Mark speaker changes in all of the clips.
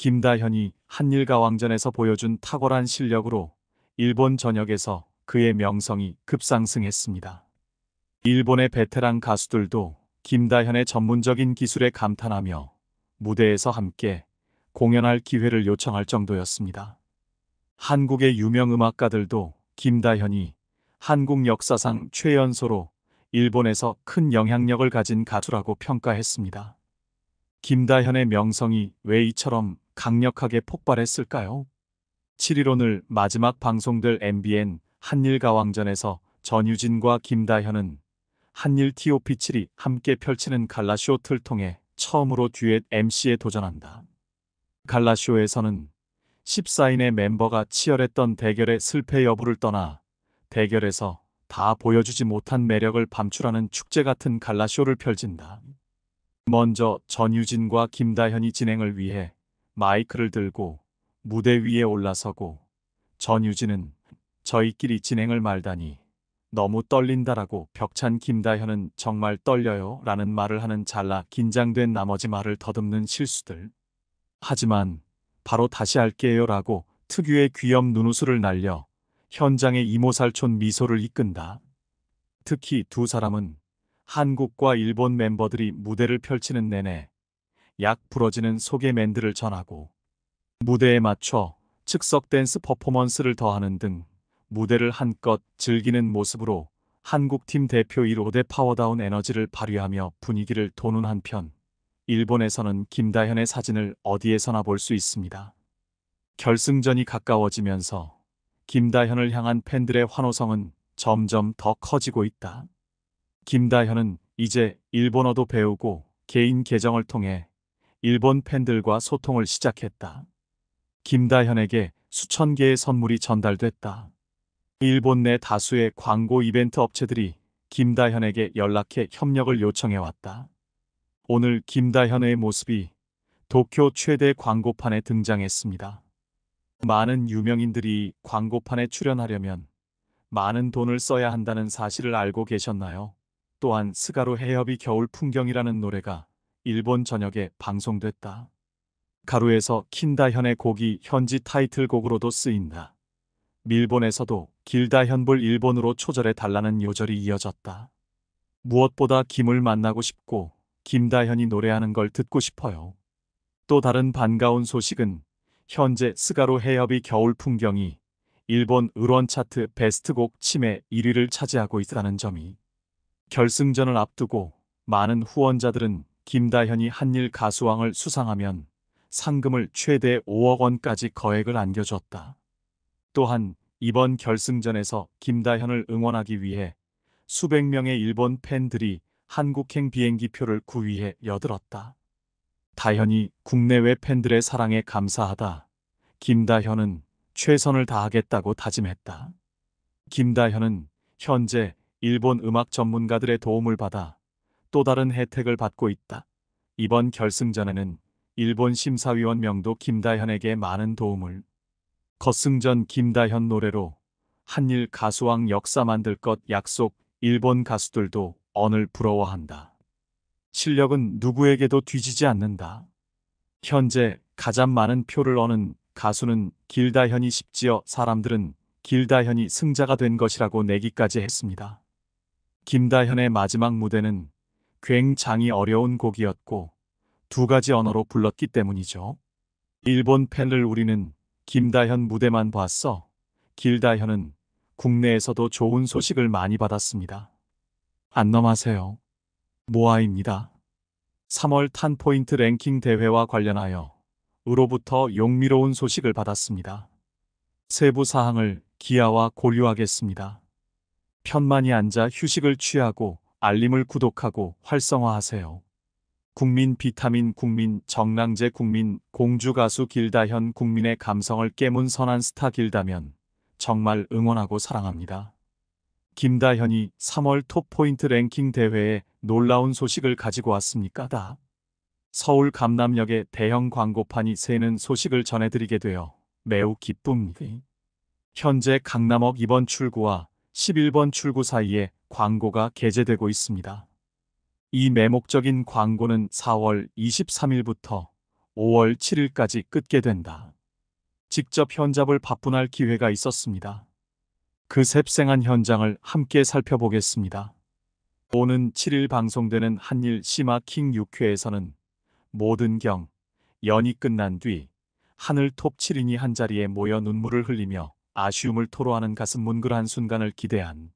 Speaker 1: 김다현이 한일가왕전에서 보여준 탁월한 실력으로 일본 전역에서 그의 명성이 급상승했습니다. 일본의 베테랑 가수들도 김다현의 전문적인 기술에 감탄하며 무대에서 함께 공연할 기회를 요청할 정도였습니다. 한국의 유명 음악가들도 김다현이 한국 역사상 최연소로 일본에서 큰 영향력을 가진 가수라고 평가했습니다. 김다현의 명성이 왜 이처럼 강력하게 폭발했을까요? 7.1오늘 마지막 방송될 MBN 한일가왕전에서 전유진과 김다현은 한일 TOP7이 함께 펼치는 갈라쇼트를 통해 처음으로 듀엣 MC에 도전한다. 갈라쇼에서는 14인의 멤버가 치열했던 대결의 슬패 여부를 떠나 대결에서 다 보여주지 못한 매력을 밤출하는 축제 같은 갈라쇼를 펼친다. 먼저 전유진과 김다현이 진행을 위해 마이크를 들고 무대 위에 올라서고 전유진은 저희끼리 진행을 말다니 너무 떨린다라고 벽찬 김다현은 정말 떨려요 라는 말을 하는 잘라 긴장된 나머지 말을 더듬는 실수들. 하지만 바로 다시 할게요 라고 특유의 귀염 눈웃음을 날려 현장의 이모살촌 미소를 이끈다. 특히 두 사람은 한국과 일본 멤버들이 무대를 펼치는 내내 약 부러지는 소개 맨들을 전하고 무대에 맞춰 즉석 댄스 퍼포먼스를 더하는 등 무대를 한껏 즐기는 모습으로 한국팀 대표 1호대 파워다운 에너지를 발휘하며 분위기를 도는 한편 일본에서는 김다현의 사진을 어디에서나 볼 수 있습니다. 결승전이 가까워지면서 김다현을 향한 팬들의 환호성은 점점 더 커지고 있다. 김다현은 이제 일본어도 배우고 개인 계정을 통해 일본 팬들과 소통을 시작했다. 김다현에게 수천 개의 선물이 전달됐다. 일본 내 다수의 광고 이벤트 업체들이 김다현에게 연락해 협력을 요청해왔다. 오늘 김다현의 모습이 도쿄 최대 광고판에 등장했습니다. 많은 유명인들이 광고판에 출연하려면 많은 돈을 써야 한다는 사실을 알고 계셨나요? 또한 스가로 해협이 겨울 풍경이라는 노래가 일본 전역에 방송됐다. 가루에서 킨다현의 곡이 현지 타이틀곡으로도 쓰인다. 밀본에서도 길다현불 일본으로 초절해 달라는 요절이 이어졌다. 무엇보다 김을 만나고 싶고 김다현이 노래하는 걸 듣고 싶어요. 또 다른 반가운 소식은 현재 스가루 해협이 겨울 풍경이 일본 의원 차트 베스트곡 침해 1위를 차지하고 있다는 점이 결승전을 앞두고 많은 후원자들은 김다현이 한일 가수왕을 수상하면 상금을 최대 5억 원까지 거액을 안겨줬다. 또한 이번 결승전에서 김다현을 응원하기 위해 수백 명의 일본 팬들이 한국행 비행기표를 구위해 여들었다. 다현이 국내외 팬들의 사랑에 감사하다. 김다현은 최선을 다하겠다고 다짐했다. 김다현은 현재 일본 음악 전문가들의 도움을 받아 또 다른 혜택을 받고 있다. 이번 결승전에는 일본 심사위원 명도 김다현에게 많은 도움을 거승전 김다현 노래로 한일 가수왕 역사 만들 것 약속 일본 가수들도 언을 부러워한다. 실력은 누구에게도 뒤지지 않는다. 현재 가장 많은 표를 얻은 가수는 길다현이 십지어 사람들은 길다현이 승자가 된 것이라고 내기까지 했습니다. 김다현의 마지막 무대는 굉장히 어려운 곡이었고 두 가지 언어로 불렀기 때문이죠. 일본 팬을 우리는 김다현 무대만 봤어. 길다현은 국내에서도 좋은 소식을 많이 받았습니다. 안넘하세요. 모아입니다. 3월 탄포인트 랭킹 대회와 관련하여 으로부터 용미로운 소식을 받았습니다. 세부 사항을 기아와 고려하겠습니다. 편만이 앉아 휴식을 취하고 알림을 구독하고 활성화하세요. 국민 비타민 국민 정랑제 국민 공주가수 길다현 국민의 감성을 깨문 선한 스타 길다면 정말 응원하고 사랑합니다. 김다현이 3월 톱포인트 랭킹 대회에 놀라운 소식을 가지고 왔습니까? 다. 서울 감남역의 대형 광고판이 새는 소식을 전해드리게 되어 매우 기쁩니다. 현재 강남역 2번 출구와 11번 출구 사이에 광고가 게재되고 있습니다. 이 매목적인 광고는 4월 23일부터 5월 7일까지 끝게 된다. 직접 현잡을 바쁜할 기회가 있었습니다. 그 셉생한 현장을 함께 살펴보겠습니다. 오는 7일 방송되는 한일 시마킹 6회에서는 모든 경, 연이 끝난 뒤 하늘 톱 7인이 한자리에 모여 눈물을 흘리며 아쉬움을 토로하는 가슴 뭉글한 순간을 기대한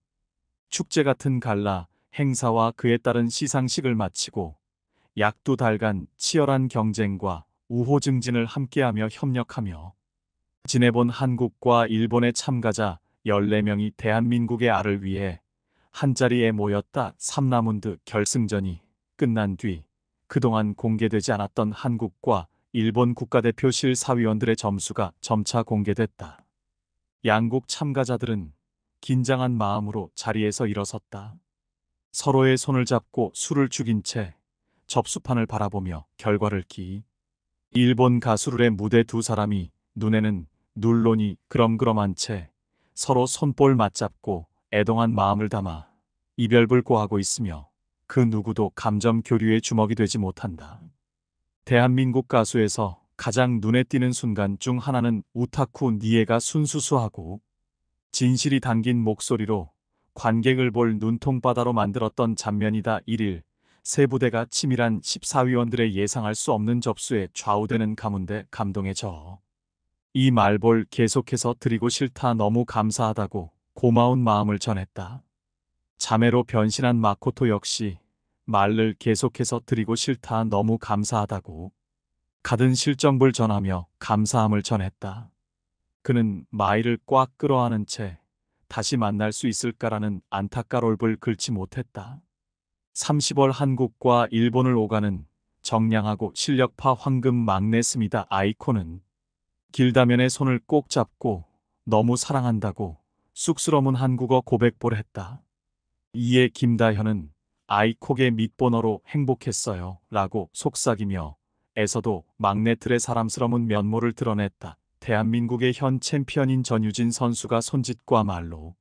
Speaker 1: 축제 같은 갈라, 행사와 그에 따른 시상식을 마치고 약두 달간 치열한 경쟁과 우호 증진을 함께하며 협력하며 지내본 한국과 일본의 참가자 14명이 대한민국의 알을 위해 한자리에 모였다 삼라문드 결승전이 끝난 뒤 그동안 공개되지 않았던 한국과 일본 국가대표실 사위원들의 점수가 점차 공개됐다. 양국 참가자들은 긴장한 마음으로 자리에서 일어섰다. 서로의 손을 잡고 술을 죽인 채 접수판을 바라보며 결과를 기. 일본 가수룰의 무대 두 사람이 눈에는 눌론이 그럼그럼한 채 서로 손볼 맞잡고 애동한 마음을 담아 이별불 고하고 있으며 그 누구도 감정 교류에 주먹이 되지 못한다. 대한민국 가수에서 가장 눈에 띄는 순간 중 하나는 우타쿠 니에가 순수수하고 진실이 담긴 목소리로 관객을 볼 눈통바다로 만들었던 장면이다. 1일 세 부대가 치밀한 14위원들의 예상할 수 없는 접수에 좌우되는 가문데 감동해 져. 이 말볼 계속해서 드리고 싫다 너무 감사하다고 고마운 마음을 전했다. 자매로 변신한 마코토 역시 말을 계속해서 드리고 싫다 너무 감사하다고 가든 실정불 전하며 감사함을 전했다. 그는 마이를 꽉 끌어안은 채 다시 만날 수 있을까라는 안타까롤을 긁지 못했다. 30월 한국과 일본을 오가는 정량하고 실력파 황금 막내 스미다 아이콘은 길다면의 손을 꼭 잡고 너무 사랑한다고 쑥스러운 한국어 고백볼 했다. 이에 김다현은 아이콕의 밑번호로 행복했어요 라고 속삭이며 에서도 막내들의 사람스러운 면모를 드러냈다. 대한민국의 현 챔피언인 전유진 선수가 손짓과 말로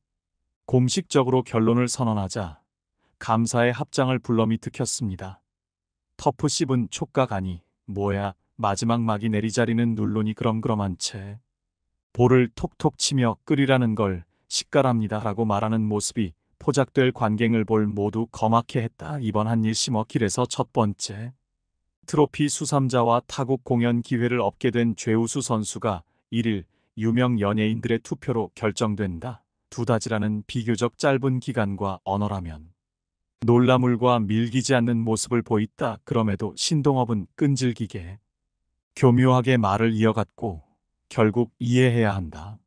Speaker 1: 공식적으로 결론을 선언하자 감사의 합장을 불러미 특켰습니다 터프 씹은 촉각 아니 뭐야 마지막 막이 내리자리는 눌론이 그럼그럼한 채 볼을 톡톡 치며 끓이라는 걸 식가랍니다 라고 말하는 모습이 포작될 관객을 볼 모두 거맣게 했다. 이번 한일 심어 길에서 첫 번째 트로피 수삼자와 타국 공연 기회를 얻게 된 죄우수 선수가 1일 유명 연예인들의 투표로 결정된다. 두 다지라는 비교적 짧은 기간과 언어라면 놀라물과 밀기지 않는 모습을 보였다. 그럼에도 신동업은 끈질기게 교묘하게 말을 이어갔고 결국 이해해야 한다.